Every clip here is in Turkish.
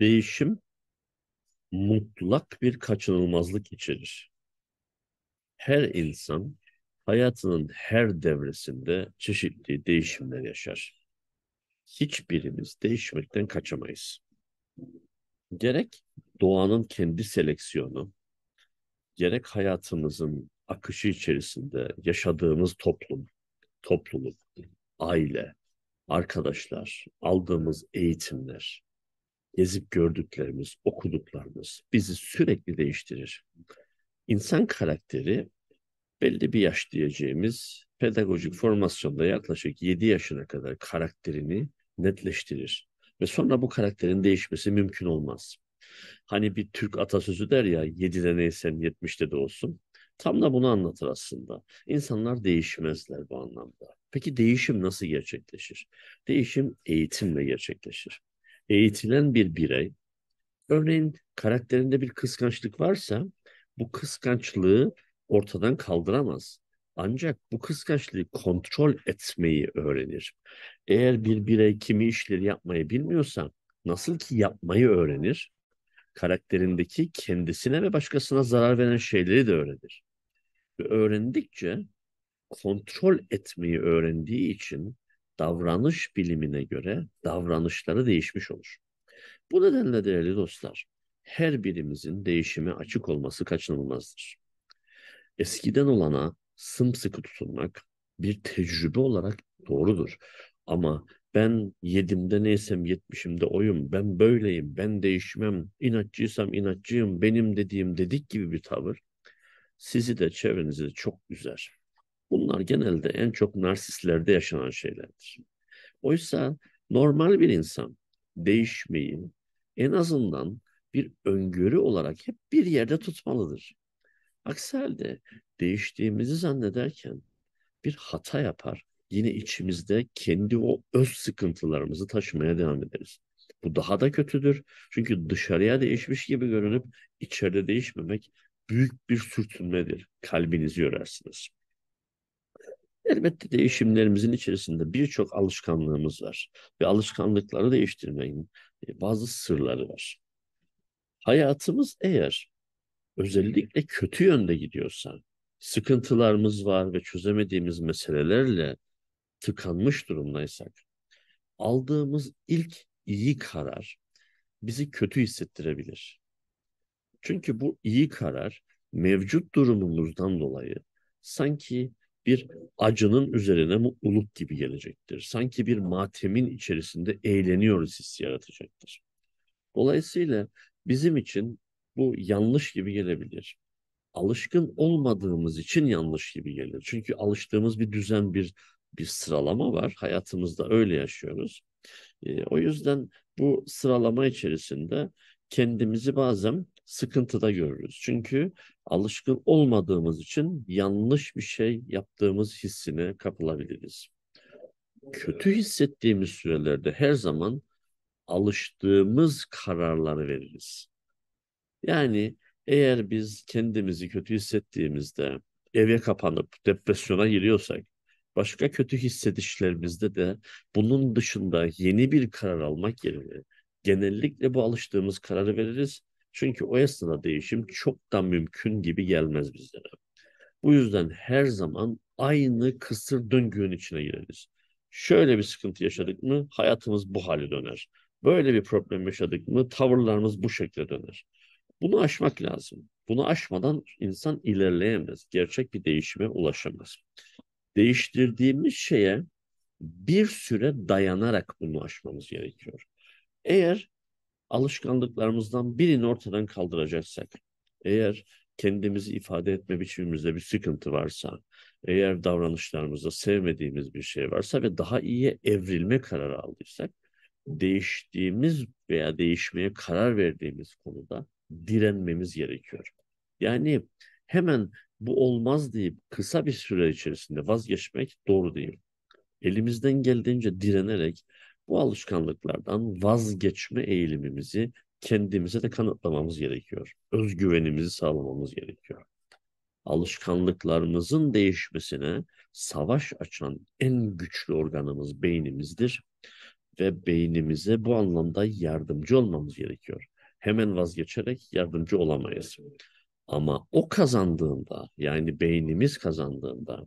değişim mutlak bir kaçınılmazlık içerir. Her insan hayatının her devresinde çeşitli değişimler yaşar. Hiçbirimiz değişmekten kaçamayız. Gerek doğanın kendi seleksiyonu, gerek hayatımızın akışı içerisinde yaşadığımız toplum, topluluk, aile, arkadaşlar, aldığımız eğitimler, gezip gördüklerimiz, okuduklarımız bizi sürekli değiştirir. İnsan karakteri belli bir yaş diyeceğimiz pedagojik formasyonda yaklaşık 7 yaşına kadar karakterini netleştirir. Ve sonra bu karakterin değişmesi mümkün olmaz. Hani bir Türk atasözü der ya 7'de neysen 70'te de olsun. Tam da bunu anlatır aslında. İnsanlar değişmezler bu anlamda. Peki değişim nasıl gerçekleşir? Değişim eğitimle gerçekleşir eğitilen bir birey, örneğin karakterinde bir kıskançlık varsa bu kıskançlığı ortadan kaldıramaz. Ancak bu kıskançlığı kontrol etmeyi öğrenir. Eğer bir birey kimi işleri yapmayı bilmiyorsa nasıl ki yapmayı öğrenir, karakterindeki kendisine ve başkasına zarar veren şeyleri de öğrenir. Ve öğrendikçe kontrol etmeyi öğrendiği için davranış bilimine göre davranışları değişmiş olur. Bu nedenle değerli dostlar, her birimizin değişime açık olması kaçınılmazdır. Eskiden olana sımsıkı tutunmak bir tecrübe olarak doğrudur. Ama ben yedimde neysem yetmişimde oyum, ben böyleyim, ben değişmem, inatçıysam inatçıyım, benim dediğim dedik gibi bir tavır sizi de çevrenizi de çok üzer. Bunlar genelde en çok narsistlerde yaşanan şeylerdir. Oysa normal bir insan değişmeyi en azından bir öngörü olarak hep bir yerde tutmalıdır. Aksi halde değiştiğimizi zannederken bir hata yapar, yine içimizde kendi o öz sıkıntılarımızı taşımaya devam ederiz. Bu daha da kötüdür. Çünkü dışarıya değişmiş gibi görünüp içeride değişmemek büyük bir sürtünmedir. Kalbinizi yorarsınız. Elbette değişimlerimizin içerisinde birçok alışkanlığımız var ve alışkanlıkları değiştirmenin e, bazı sırları var. Hayatımız eğer özellikle kötü yönde gidiyorsa, sıkıntılarımız var ve çözemediğimiz meselelerle tıkanmış durumdaysak, aldığımız ilk iyi karar bizi kötü hissettirebilir. Çünkü bu iyi karar mevcut durumumuzdan dolayı sanki bir acının üzerine mutluluk gibi gelecektir. Sanki bir matemin içerisinde eğleniyoruz hissi yaratacaktır. Dolayısıyla bizim için bu yanlış gibi gelebilir. Alışkın olmadığımız için yanlış gibi gelir. Çünkü alıştığımız bir düzen, bir bir sıralama var. Hayatımızda öyle yaşıyoruz. E, o yüzden bu sıralama içerisinde kendimizi bazen sıkıntıda görürüz. Çünkü alışkın olmadığımız için yanlış bir şey yaptığımız hissine kapılabiliriz. Kötü hissettiğimiz sürelerde her zaman alıştığımız kararları veririz. Yani eğer biz kendimizi kötü hissettiğimizde eve kapanıp depresyona giriyorsak başka kötü hissedişlerimizde de bunun dışında yeni bir karar almak yerine genellikle bu alıştığımız kararı veririz çünkü o esnada değişim çok da mümkün gibi gelmez bizlere. Bu yüzden her zaman aynı kısır döngünün içine gireriz. Şöyle bir sıkıntı yaşadık mı hayatımız bu hale döner. Böyle bir problem yaşadık mı tavırlarımız bu şekilde döner. Bunu aşmak lazım. Bunu aşmadan insan ilerleyemez. Gerçek bir değişime ulaşamaz. Değiştirdiğimiz şeye bir süre dayanarak bunu aşmamız gerekiyor. Eğer alışkanlıklarımızdan birini ortadan kaldıracaksak, eğer kendimizi ifade etme biçimimizde bir sıkıntı varsa, eğer davranışlarımızda sevmediğimiz bir şey varsa ve daha iyiye evrilme kararı aldıysak, değiştiğimiz veya değişmeye karar verdiğimiz konuda direnmemiz gerekiyor. Yani hemen bu olmaz deyip kısa bir süre içerisinde vazgeçmek doğru değil. Elimizden geldiğince direnerek bu alışkanlıklardan vazgeçme eğilimimizi kendimize de kanıtlamamız gerekiyor. Özgüvenimizi sağlamamız gerekiyor. Alışkanlıklarımızın değişmesine savaş açan en güçlü organımız beynimizdir ve beynimize bu anlamda yardımcı olmamız gerekiyor. Hemen vazgeçerek yardımcı olamayız. Ama o kazandığında yani beynimiz kazandığında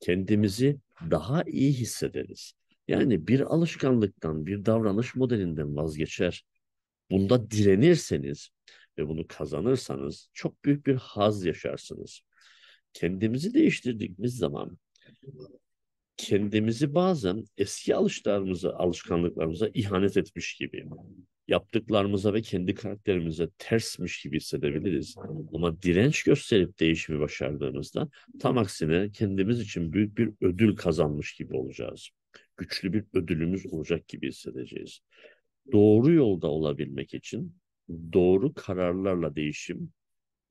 kendimizi daha iyi hissederiz. Yani bir alışkanlıktan, bir davranış modelinden vazgeçer, bunda direnirseniz ve bunu kazanırsanız çok büyük bir haz yaşarsınız. Kendimizi değiştirdiğimiz zaman kendimizi bazen eski alışlarımıza, alışkanlıklarımıza ihanet etmiş gibi, yaptıklarımıza ve kendi karakterimize tersmiş gibi hissedebiliriz. Ama direnç gösterip değişimi başardığımızda tam aksine kendimiz için büyük bir ödül kazanmış gibi olacağız güçlü bir ödülümüz olacak gibi hissedeceğiz. Doğru yolda olabilmek için doğru kararlarla değişim,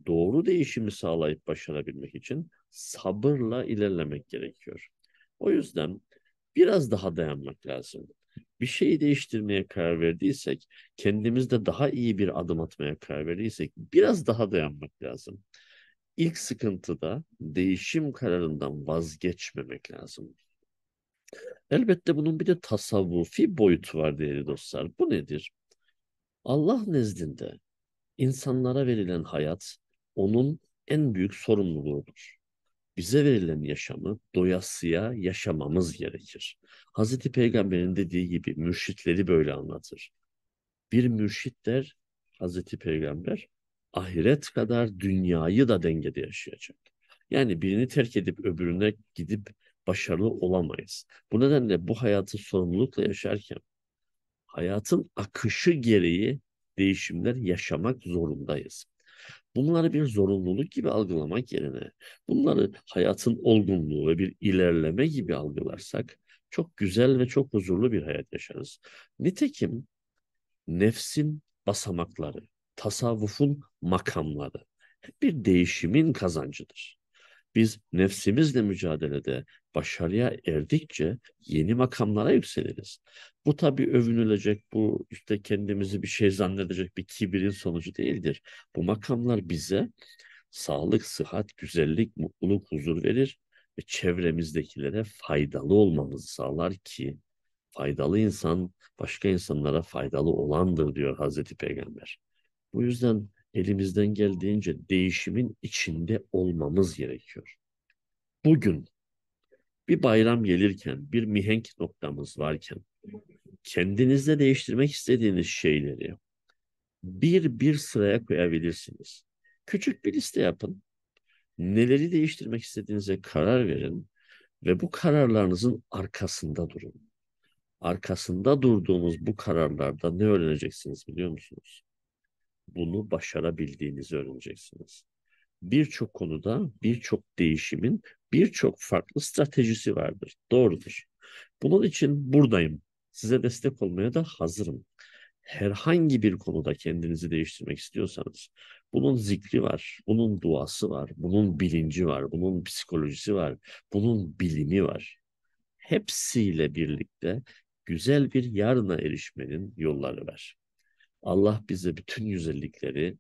doğru değişimi sağlayıp başarabilmek için sabırla ilerlemek gerekiyor. O yüzden biraz daha dayanmak lazım. Bir şeyi değiştirmeye karar verdiysek, kendimizde daha iyi bir adım atmaya karar verdiysek biraz daha dayanmak lazım. İlk sıkıntıda değişim kararından vazgeçmemek lazım. Elbette bunun bir de tasavvufi boyutu var değerli dostlar. Bu nedir? Allah nezdinde insanlara verilen hayat onun en büyük sorumluluğudur. Bize verilen yaşamı doyasıya yaşamamız gerekir. Hazreti Peygamber'in dediği gibi mürşitleri böyle anlatır. Bir mürşit der, Hazreti Peygamber, ahiret kadar dünyayı da dengede yaşayacak. Yani birini terk edip öbürüne gidip başarılı olamayız. Bu nedenle bu hayatı sorumlulukla yaşarken hayatın akışı gereği değişimler yaşamak zorundayız. Bunları bir zorunluluk gibi algılamak yerine bunları hayatın olgunluğu ve bir ilerleme gibi algılarsak çok güzel ve çok huzurlu bir hayat yaşarız. Nitekim nefsin basamakları, tasavvufun makamları bir değişimin kazancıdır biz nefsimizle mücadelede başarıya erdikçe yeni makamlara yükseliriz. Bu tabii övünülecek, bu işte kendimizi bir şey zannedecek bir kibirin sonucu değildir. Bu makamlar bize sağlık, sıhhat, güzellik, mutluluk, huzur verir ve çevremizdekilere faydalı olmamızı sağlar ki faydalı insan başka insanlara faydalı olandır diyor Hazreti Peygamber. Bu yüzden elimizden geldiğince değişimin içinde olmamız gerekiyor. Bugün bir bayram gelirken, bir mihenk noktamız varken, kendinizde değiştirmek istediğiniz şeyleri bir bir sıraya koyabilirsiniz. Küçük bir liste yapın. Neleri değiştirmek istediğinize karar verin ve bu kararlarınızın arkasında durun. Arkasında durduğumuz bu kararlarda ne öğreneceksiniz biliyor musunuz? bunu başarabildiğinizi öğreneceksiniz. Birçok konuda birçok değişimin birçok farklı stratejisi vardır. Doğrudur. Bunun için buradayım. Size destek olmaya da hazırım. Herhangi bir konuda kendinizi değiştirmek istiyorsanız bunun zikri var, bunun duası var, bunun bilinci var, bunun psikolojisi var, bunun bilimi var. Hepsiyle birlikte güzel bir yarına erişmenin yolları var. Allah bize bütün güzellikleri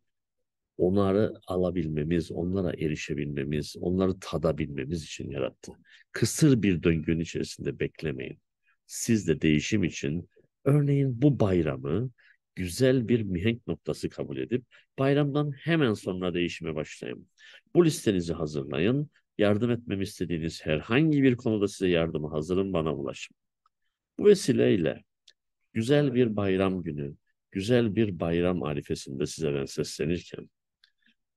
onları alabilmemiz, onlara erişebilmemiz, onları tadabilmemiz için yarattı. Kısır bir döngünün içerisinde beklemeyin. Siz de değişim için örneğin bu bayramı güzel bir mihenk noktası kabul edip bayramdan hemen sonra değişime başlayın. Bu listenizi hazırlayın. Yardım etmemi istediğiniz herhangi bir konuda size yardıma hazırım bana ulaşın. Bu vesileyle güzel bir bayram günü, güzel bir bayram arifesinde size ben seslenirken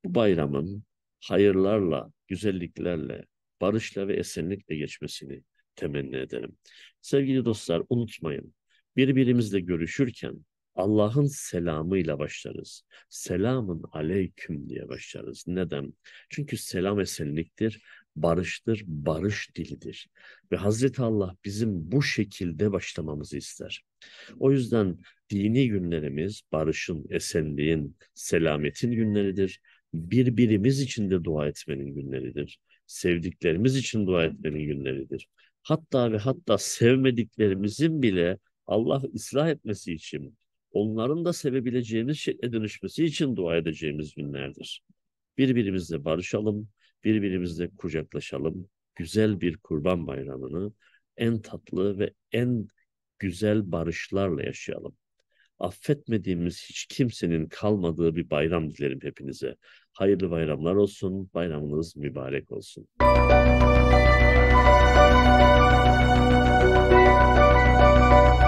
bu bayramın hayırlarla, güzelliklerle, barışla ve esenlikle geçmesini temenni ederim. Sevgili dostlar unutmayın birbirimizle görüşürken Allah'ın selamıyla başlarız. Selamın aleyküm diye başlarız. Neden? Çünkü selam esenliktir barıştır, barış dilidir. Ve Hazreti Allah bizim bu şekilde başlamamızı ister. O yüzden dini günlerimiz barışın, esenliğin, selametin günleridir. Birbirimiz için de dua etmenin günleridir. Sevdiklerimiz için dua etmenin günleridir. Hatta ve hatta sevmediklerimizin bile Allah ıslah etmesi için, onların da sevebileceğimiz şekle dönüşmesi için dua edeceğimiz günlerdir. Birbirimizle barışalım, birbirimizle kucaklaşalım. Güzel bir kurban bayramını en tatlı ve en güzel barışlarla yaşayalım. Affetmediğimiz hiç kimsenin kalmadığı bir bayram dilerim hepinize. Hayırlı bayramlar olsun, bayramınız mübarek olsun. Müzik